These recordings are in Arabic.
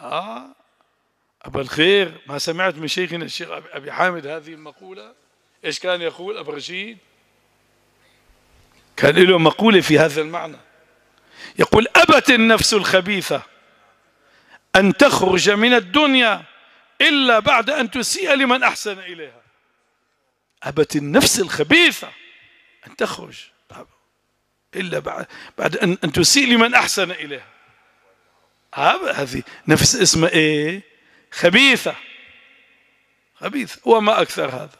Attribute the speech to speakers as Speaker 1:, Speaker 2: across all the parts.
Speaker 1: آه أبا الخير ما سمعت من شيخنا الشيخ أبي حامد هذه المقولة إيش كان يقول أبو رشيد كان له مقولة في هذا المعنى يقول أبت النفس الخبيثة أن تخرج من الدنيا إلا بعد أن تسيء لمن أحسن إليها أبت النفس الخبيثة أن تخرج إلا بعد, بعد أن تسيء لمن أحسن إليها هذه نفس اسمها ايه خبيثة خبيثة وما أكثر هذا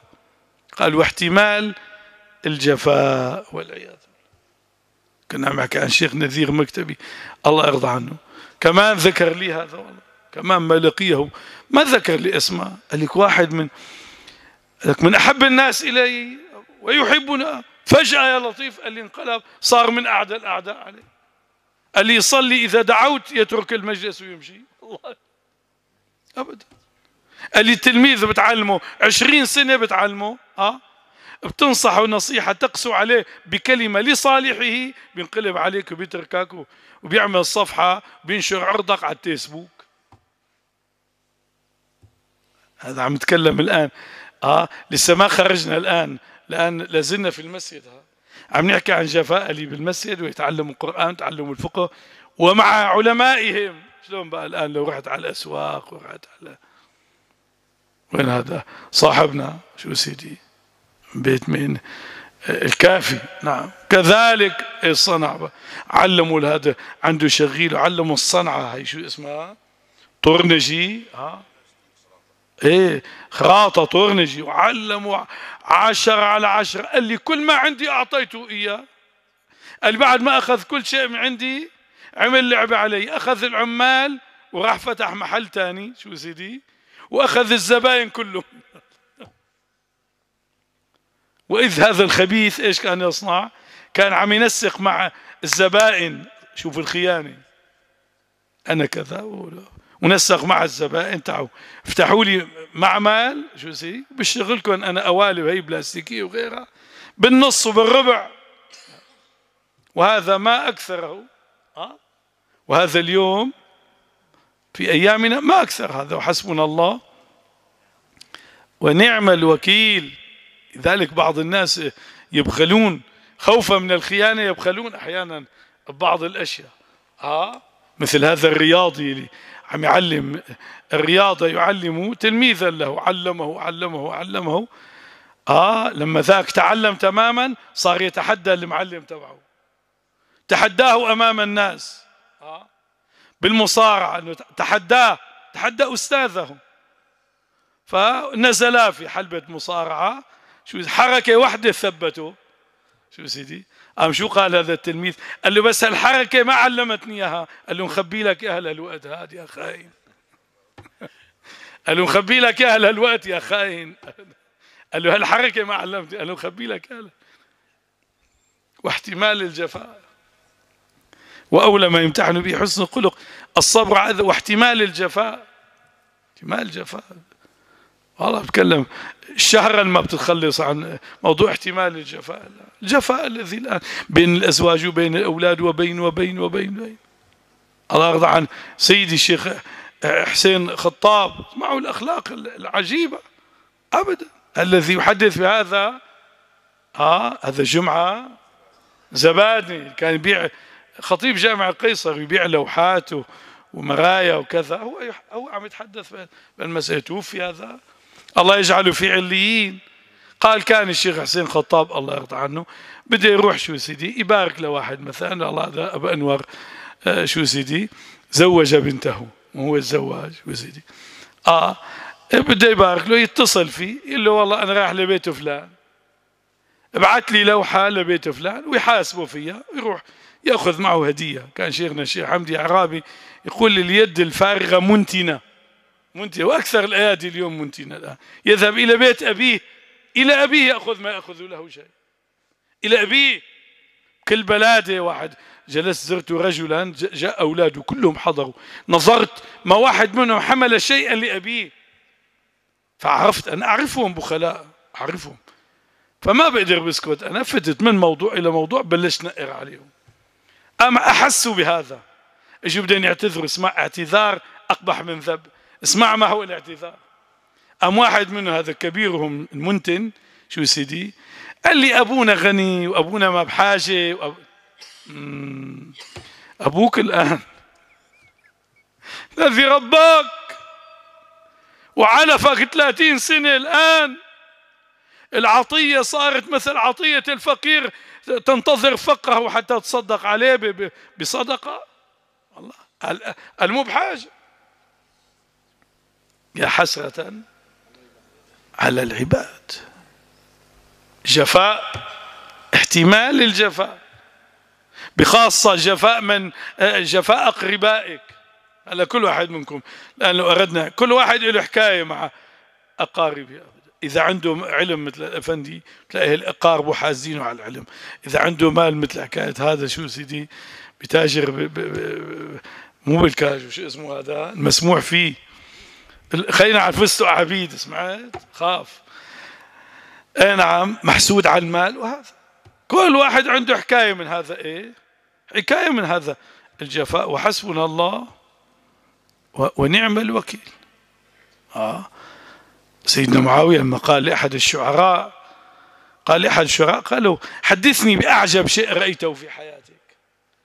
Speaker 1: قال واحتمال الجفاء والعياذ بالله كنا معك عن شيخ نذير مكتبي الله يرضى عنه كمان ذكر لي هذا والله كمان ما لقيه ما ذكر لي اسمه قال لك واحد من لك من أحب الناس إلي ويحبنا فجأة يا لطيف قال لي انقلب صار من أعدى الأعداء عليه اللي يصلي إذا دعوت يترك المجلس ويمشي الله أبدا اللي التلميذ بتعلمه عشرين سنة بتعلمه أه؟ بتنصحه نصيحة تقسو عليه بكلمة لصالحه بينقلب عليك وبيتركك وبيعمل صفحة بينشر عرضك على الفيسبوك هذا عم نتكلم الآن آه لسه ما خرجنا الآن الآن لازلنا في المسجد ها عم نحكي عن جفاء اللي بالمسجد ويتعلموا القرآن ويتعلموا الفقه ومع علمائهم شلون بقى الآن لو رحت على الأسواق ورحت على وين هذا صاحبنا شو سيدي بيت مين الكافي نعم كذلك الصنعة علموا هذا عنده شغيل علموا الصنعة هي شو اسمها طرنجي ها ايه خراطة طرنجي وعلم عشر على عشر قال لي كل ما عندي أعطيته إياه قال بعد ما أخذ كل شيء من عندي عمل لعبة علي أخذ العمال وراح فتح محل تاني شو سيدي وأخذ الزباين كلهم وإذ هذا الخبيث إيش كان يصنع كان عم ينسق مع الزبائن شوف الخيانة أنا كذا ولا ونسق مع الزبائن تعوا افتحوا لي معمل شو سي بشتغلكم انا قوالب هي بلاستيكيه وغيرها بالنص وبالربع وهذا ما اكثره آه؟ وهذا اليوم في ايامنا ما اكثر هذا وحسبنا الله ونعم الوكيل لذلك بعض الناس يبخلون خوفا من الخيانه يبخلون احيانا ببعض الاشياء ها آه؟ مثل هذا الرياضي عم يعلم الرياضة يعلم تلميذا له علمه علمه علمه آه لما ذاك تعلم تماما صار يتحدى المعلم تبعه تحداه أمام الناس آه بالمصارعة أنه تحداه تحدى أستاذه فنزلا في حلبة مصارعة شو حركة واحدة ثبته شو سيدي قام شو قال هذا التلميذ قال له بس هالحركة ما علمتني إياها قال له مخبي لك إياها للوقت هذا يا خاين قال له مخبي لك إياها للوقت يا خاين قال له هالحركة ما علمتني قال له مخبي لك إياها واحتمال الجفاء وأولى ما يمتحن به حسن الخلق الصبر واحتمال الجفاء احتمال الجفاء والله بتكلم شهرا ما بتتخلص عن موضوع احتمال الجفاء الجفاء الذي الآن بين الأزواج وبين الأولاد وبين وبين وبين, وبين. الله يرضى عن سيدي الشيخ حسين خطاب معه الأخلاق العجيبة أبدا الذي يحدث بهذا آه هذا جمعة زبادني كان يبيع خطيب جامع القيصر يبيع لوحات ومرايا وكذا هو هو عم يتحدث بالمسألة توفي هذا الله يجعله في عليين قال كان الشيخ حسين خطاب الله يرضى عنه بده يروح شو سيدي يبارك لواحد مثلا الله هذا ابو انور آه، شو سيدي زوج بنته وهو الزواج شو سيدي اه بده يبارك له يتصل فيه يقول له والله انا رايح لبيت فلان ابعث لي لوحه لبيت فلان ويحاسبه فيها ويروح ياخذ معه هديه كان شيخنا الشيخ حمدي عرابي يقول اليد الفارغه منتنه منتهى وأكثر الأيادي اليوم منتنة الآن يذهب إلى بيت أبيه إلى أبيه يأخذ ما يأخذ له شيء إلى أبيه كل بلادة واحد جلست زرت رجلا جاء أولاده كلهم حضروا نظرت ما واحد منهم حمل شيئا لأبيه فعرفت أنا أعرفهم بخلاء أعرفهم فما بقدر بسكت أنا فتت من موضوع إلى موضوع بلشت نقر عليهم أما أحسوا بهذا إجوا بدهم يعتذروا اسمع اعتذار أقبح من ذب اسمع ما هو الاعتذار أم واحد منه هذا كبيرهم المنتن شو سيدي قال لي أبونا غني وأبونا ما بحاجة وأب... أبوك الآن الذي رباك وعلفك 30 سنة الآن العطية صارت مثل عطية الفقير تنتظر فقه حتى تصدق عليه بصدقة الله قال مو بحاجة يا حسرة على العباد جفاء احتمال الجفاء بخاصة جفاء من جفاء أقربائك على كل واحد منكم الآن لو أردنا كل واحد له حكاية مع أقاربه إذا عنده علم مثل الأفندي تلاقيه الأقارب حازينه على العلم إذا عنده مال مثل حكاية هذا شو سيدي بتاجر ب ب ب مو بالكاج وش اسمه هذا المسموح فيه خلينا على فستو عبيد سمعت خاف اي نعم محسود على المال وهذا كل واحد عنده حكايه من هذا ايه حكايه من هذا الجفاء وحسبنا الله ونعم الوكيل آه. سيدنا معاويه لما قال لاحد الشعراء قال لاحد الشعراء قال له حدثني باعجب شيء رايته في حياتك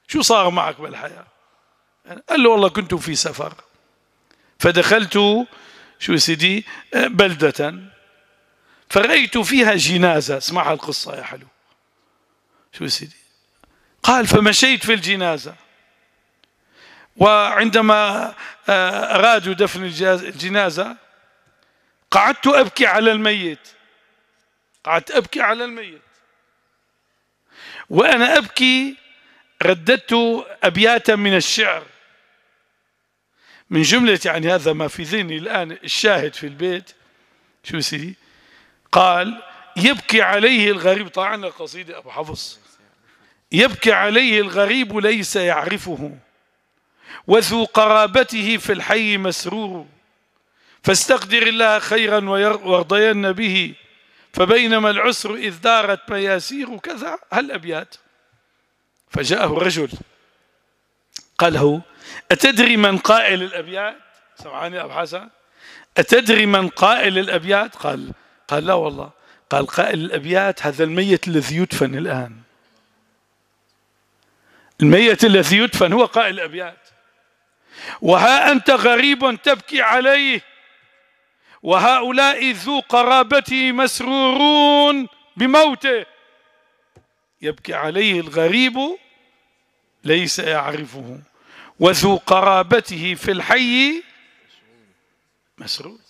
Speaker 1: شو صار معك بالحياه قال له والله كنت في سفر فدخلت شو سيدي بلدة فرأيت فيها جنازة اسمعها القصة يا حلو شو سيدي قال فمشيت في الجنازة وعندما آه، أرادوا دفن الجنازة قعدت أبكي على الميت قعدت أبكي على الميت وأنا أبكي رددت أبياتا من الشعر من جملة يعني هذا ما في ذهني الآن الشاهد في البيت شو سيدي قال يبكي عليه الغريب طبعا القصيدة أبو حفص يبكي عليه الغريب ليس يعرفه وذو قرابته في الحي مسرور فاستقدر الله خيرا وارضين به فبينما العسر إذ دارت مياسير كذا هالأبيات فجاءه رجل قال له أتدري من قائل الأبيات سمعاني أبو حسن أتدري من قائل الأبيات قال قال لا والله قال قائل الأبيات هذا الميت الذي يدفن الآن الميت الذي يدفن هو قائل الأبيات وها أنت غريب تبكي عليه وهؤلاء ذو قرابته مسرورون بموته يبكي عليه الغريب ليس يعرفه وذو قرابته في الحي مسرور